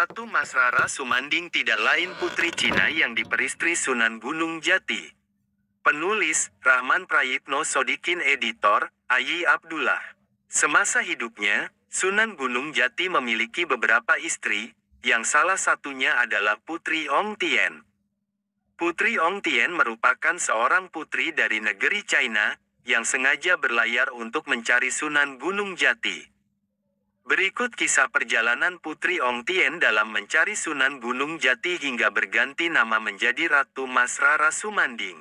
Ratu Mas Rara Sumanding tidak lain putri Cina yang diperistri Sunan Gunung Jati. Penulis, Rahman Prayitno Sodikin Editor, Ayi Abdullah. Semasa hidupnya, Sunan Gunung Jati memiliki beberapa istri, yang salah satunya adalah Putri Ong Tien. Putri Ong Tien merupakan seorang putri dari negeri China, yang sengaja berlayar untuk mencari Sunan Gunung Jati. Berikut kisah perjalanan Putri Ong Tien dalam mencari Sunan Gunung Jati hingga berganti nama menjadi Ratu Mas Rara Sumanding.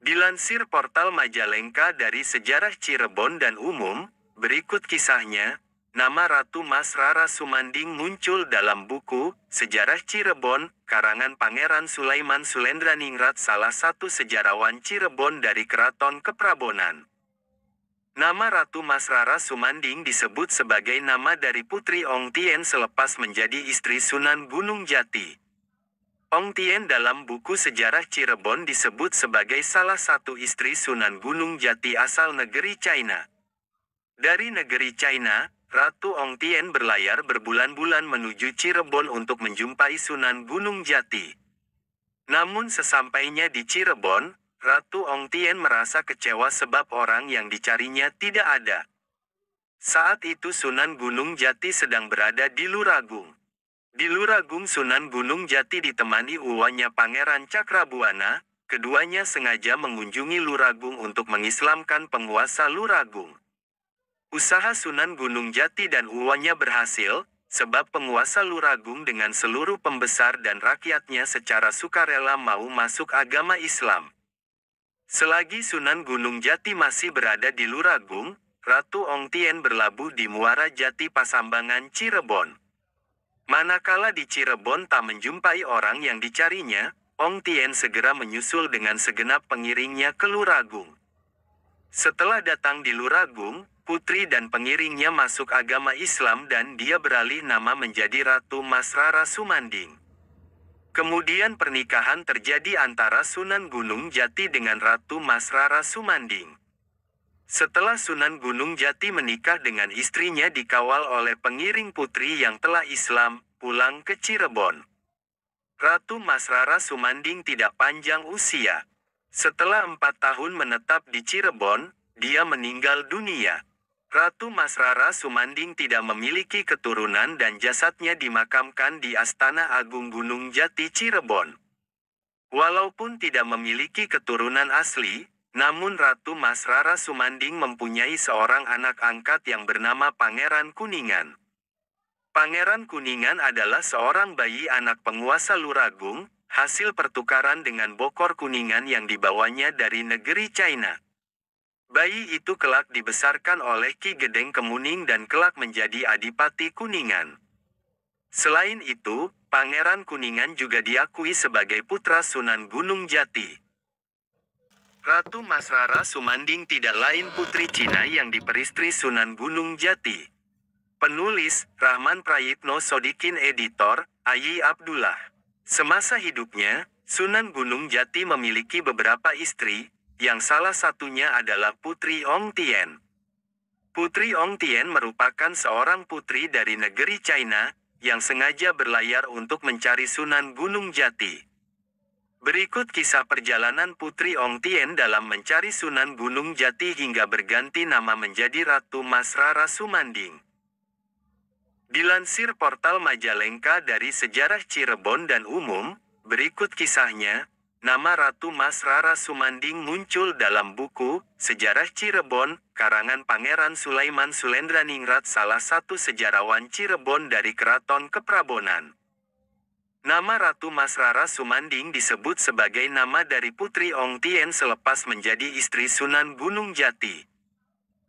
Dilansir portal Majalengka dari Sejarah Cirebon dan Umum, berikut kisahnya, nama Ratu Mas Rara Sumanding muncul dalam buku Sejarah Cirebon, karangan Pangeran Sulaiman Sulendraningrat salah satu sejarawan Cirebon dari Keraton Keprabonan. Nama Ratu Mas Rara Sumanding disebut sebagai nama dari Putri Ong Tien selepas menjadi istri Sunan Gunung Jati. Ong Tien dalam buku sejarah Cirebon disebut sebagai salah satu istri Sunan Gunung Jati asal negeri China. Dari negeri China, Ratu Ong Tien berlayar berbulan-bulan menuju Cirebon untuk menjumpai Sunan Gunung Jati. Namun sesampainya di Cirebon, Ratu Ong Tien merasa kecewa sebab orang yang dicarinya tidak ada. Saat itu Sunan Gunung Jati sedang berada di Luragung. Di Luragung Sunan Gunung Jati ditemani uwanya Pangeran Cakrabuana, keduanya sengaja mengunjungi Luragung untuk mengislamkan penguasa Luragung. Usaha Sunan Gunung Jati dan uwanya berhasil, sebab penguasa Luragung dengan seluruh pembesar dan rakyatnya secara sukarela mau masuk agama Islam. Selagi Sunan Gunung Jati masih berada di Luragung, Ratu Ong Tien berlabuh di Muara Jati Pasambangan Cirebon. Manakala di Cirebon tak menjumpai orang yang dicarinya, Ong Tien segera menyusul dengan segenap pengiringnya ke Luragung. Setelah datang di Luragung, putri dan pengiringnya masuk agama Islam dan dia beralih nama menjadi Ratu Masrara Sumanding. Kemudian pernikahan terjadi antara Sunan Gunung Jati dengan Ratu Mas Rara Sumanding. Setelah Sunan Gunung Jati menikah dengan istrinya dikawal oleh pengiring putri yang telah Islam, pulang ke Cirebon. Ratu Mas Rara Sumanding tidak panjang usia. Setelah empat tahun menetap di Cirebon, dia meninggal dunia. Ratu Masrara Sumanding tidak memiliki keturunan dan jasadnya dimakamkan di Astana Agung Gunung Jati Cirebon. Walaupun tidak memiliki keturunan asli, namun Ratu Masrara Sumanding mempunyai seorang anak angkat yang bernama Pangeran Kuningan. Pangeran Kuningan adalah seorang bayi anak penguasa Luragung, hasil pertukaran dengan bokor kuningan yang dibawanya dari negeri China. Bayi itu kelak dibesarkan oleh Ki Gedeng Kemuning dan kelak menjadi Adipati Kuningan. Selain itu, Pangeran Kuningan juga diakui sebagai putra Sunan Gunung Jati. Ratu Masrara Sumanding tidak lain putri Cina yang diperistri Sunan Gunung Jati. Penulis, Rahman Prayitno Sodikin Editor, Ayi Abdullah. Semasa hidupnya, Sunan Gunung Jati memiliki beberapa istri, yang salah satunya adalah Putri Ong Tien. Putri Ong Tien merupakan seorang putri dari negeri China yang sengaja berlayar untuk mencari Sunan Gunung Jati. Berikut kisah perjalanan Putri Ong Tien dalam mencari Sunan Gunung Jati hingga berganti nama menjadi Ratu Mas Rara Sumanding. Dilansir portal Majalengka dari Sejarah Cirebon dan Umum, berikut kisahnya, Nama Ratu Mas Rara Sumanding muncul dalam buku Sejarah Cirebon, karangan Pangeran Sulaiman Sulendraningrat salah satu sejarawan Cirebon dari Keraton Keprabonan. Nama Ratu Mas Rara Sumanding disebut sebagai nama dari Putri Ong Tien selepas menjadi istri Sunan Gunung Jati.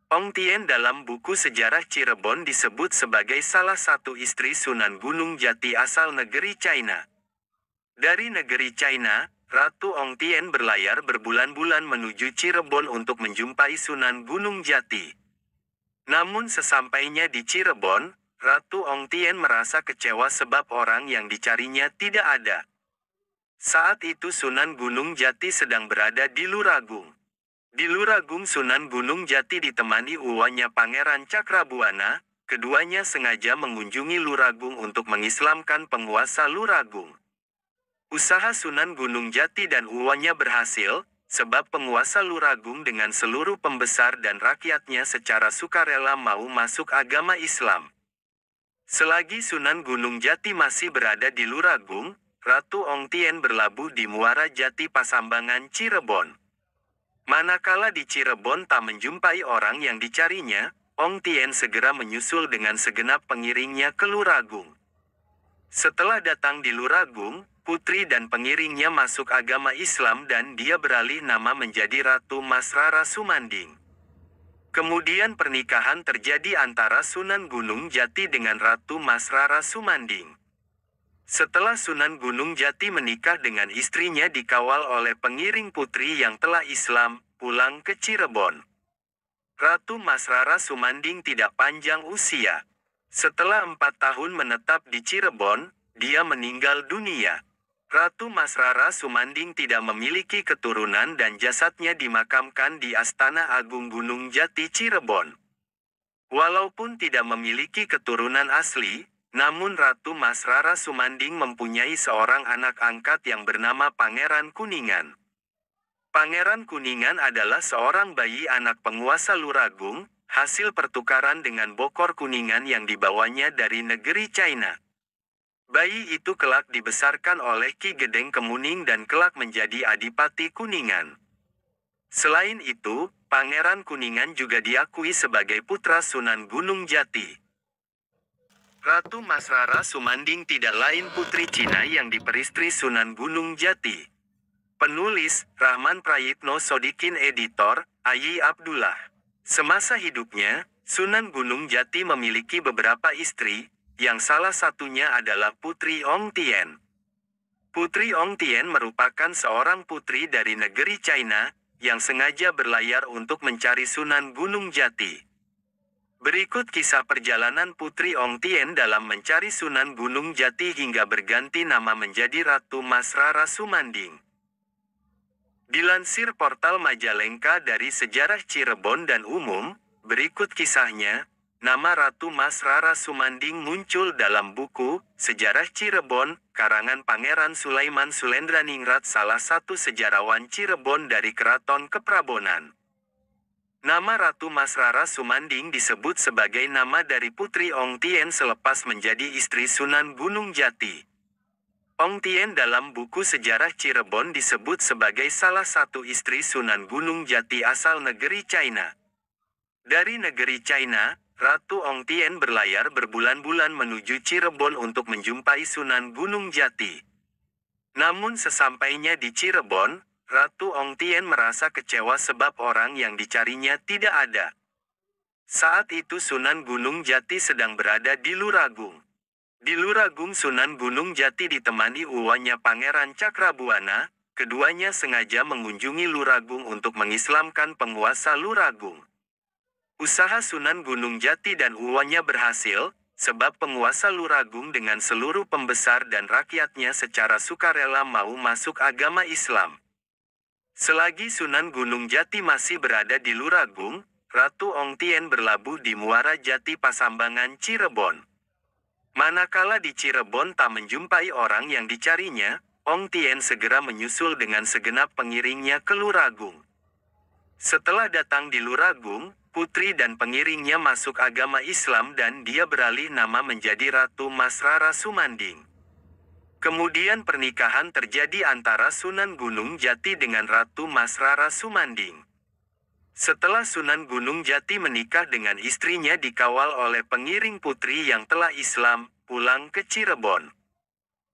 Ong Tien dalam buku Sejarah Cirebon disebut sebagai salah satu istri Sunan Gunung Jati asal negeri China. Dari negeri China, Ratu Ong Tien berlayar berbulan-bulan menuju Cirebon untuk menjumpai Sunan Gunung Jati. Namun sesampainya di Cirebon, Ratu Ong Tien merasa kecewa sebab orang yang dicarinya tidak ada. Saat itu Sunan Gunung Jati sedang berada di Luragung. Di Luragung Sunan Gunung Jati ditemani uwanya Pangeran Cakrabuana, keduanya sengaja mengunjungi Luragung untuk mengislamkan penguasa Luragung. Usaha Sunan Gunung Jati dan Uwanya berhasil, sebab penguasa Luragung dengan seluruh pembesar dan rakyatnya secara sukarela mau masuk agama Islam. Selagi Sunan Gunung Jati masih berada di Luragung, Ratu Ong Tien berlabuh di Muara Jati Pasambangan Cirebon. Manakala di Cirebon tak menjumpai orang yang dicarinya, Ong Tien segera menyusul dengan segenap pengiringnya ke Luragung. Setelah datang di Luragung, Putri dan pengiringnya masuk agama Islam dan dia beralih nama menjadi Ratu Masrara Sumanding. Kemudian pernikahan terjadi antara Sunan Gunung Jati dengan Ratu Masrara Sumanding. Setelah Sunan Gunung Jati menikah dengan istrinya dikawal oleh pengiring putri yang telah Islam, pulang ke Cirebon. Ratu Masrara Sumanding tidak panjang usia. Setelah empat tahun menetap di Cirebon, dia meninggal dunia. Ratu Mas Rara Sumanding tidak memiliki keturunan dan jasadnya dimakamkan di Astana Agung Gunung Jati Cirebon. Walaupun tidak memiliki keturunan asli, namun Ratu Mas Rara Sumanding mempunyai seorang anak angkat yang bernama Pangeran Kuningan. Pangeran Kuningan adalah seorang bayi anak penguasa Luragung, hasil pertukaran dengan Bokor Kuningan yang dibawanya dari negeri China. Bayi itu kelak dibesarkan oleh Ki Gedeng Kemuning dan kelak menjadi Adipati Kuningan. Selain itu, Pangeran Kuningan juga diakui sebagai putra Sunan Gunung Jati. Ratu Masrara Sumanding tidak lain putri Cina yang diperistri Sunan Gunung Jati. Penulis, Rahman Prayitno Sodikin Editor, Ayi Abdullah. Semasa hidupnya, Sunan Gunung Jati memiliki beberapa istri, yang salah satunya adalah Putri Ong Tien. Putri Ong Tien merupakan seorang putri dari negeri China yang sengaja berlayar untuk mencari Sunan Gunung Jati. Berikut kisah perjalanan Putri Ong Tien dalam mencari Sunan Gunung Jati hingga berganti nama menjadi Ratu Mas Rara Sumanding. Dilansir portal Majalengka dari Sejarah Cirebon dan Umum, berikut kisahnya, Nama Ratu Mas Rara Sumanding muncul dalam buku Sejarah Cirebon, karangan Pangeran Sulaiman Sulendraningrat salah satu sejarawan Cirebon dari Keraton Keprabonan. Nama Ratu Mas Rara Sumanding disebut sebagai nama dari Putri Ong Tien selepas menjadi istri Sunan Gunung Jati. Ong Tien dalam buku Sejarah Cirebon disebut sebagai salah satu istri Sunan Gunung Jati asal negeri China. Dari negeri China, Ratu Ong Tien berlayar berbulan-bulan menuju Cirebon untuk menjumpai Sunan Gunung Jati. Namun sesampainya di Cirebon, Ratu Ong Tien merasa kecewa sebab orang yang dicarinya tidak ada. Saat itu Sunan Gunung Jati sedang berada di Luragung. Di Luragung Sunan Gunung Jati ditemani uwanya Pangeran Cakrabuana, keduanya sengaja mengunjungi Luragung untuk mengislamkan penguasa Luragung. Usaha Sunan Gunung Jati dan Uwanya berhasil, sebab penguasa Luragung dengan seluruh pembesar dan rakyatnya secara sukarela mau masuk agama Islam. Selagi Sunan Gunung Jati masih berada di Luragung, Ratu Ong Tien berlabuh di Muara Jati Pasambangan Cirebon. Manakala di Cirebon tak menjumpai orang yang dicarinya, Ong Tien segera menyusul dengan segenap pengiringnya ke Luragung. Setelah datang di Luragung, Putri dan pengiringnya masuk agama Islam dan dia beralih nama menjadi Ratu Masrara Sumanding. Kemudian pernikahan terjadi antara Sunan Gunung Jati dengan Ratu Masrara Sumanding. Setelah Sunan Gunung Jati menikah dengan istrinya dikawal oleh pengiring putri yang telah Islam, pulang ke Cirebon.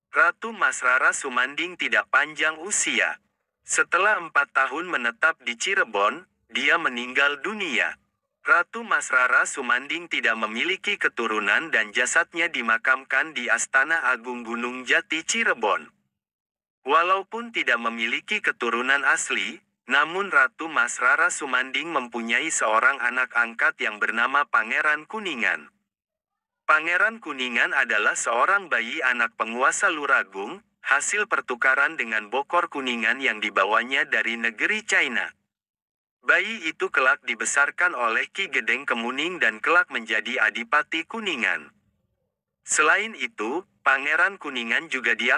Ratu Masrara Sumanding tidak panjang usia. Setelah empat tahun menetap di Cirebon, dia meninggal dunia. Ratu Masrara Sumanding tidak memiliki keturunan dan jasadnya dimakamkan di Astana Agung Gunung Jati Cirebon. Walaupun tidak memiliki keturunan asli, namun Ratu Masrara Sumanding mempunyai seorang anak angkat yang bernama Pangeran Kuningan. Pangeran Kuningan adalah seorang bayi anak penguasa Luragung, hasil pertukaran dengan Bokor Kuningan yang dibawanya dari negeri China. Bayi itu kelak dibesarkan oleh Ki Gedeng Kemuning dan kelak menjadi Adipati Kuningan. Selain itu, Pangeran Kuningan juga dia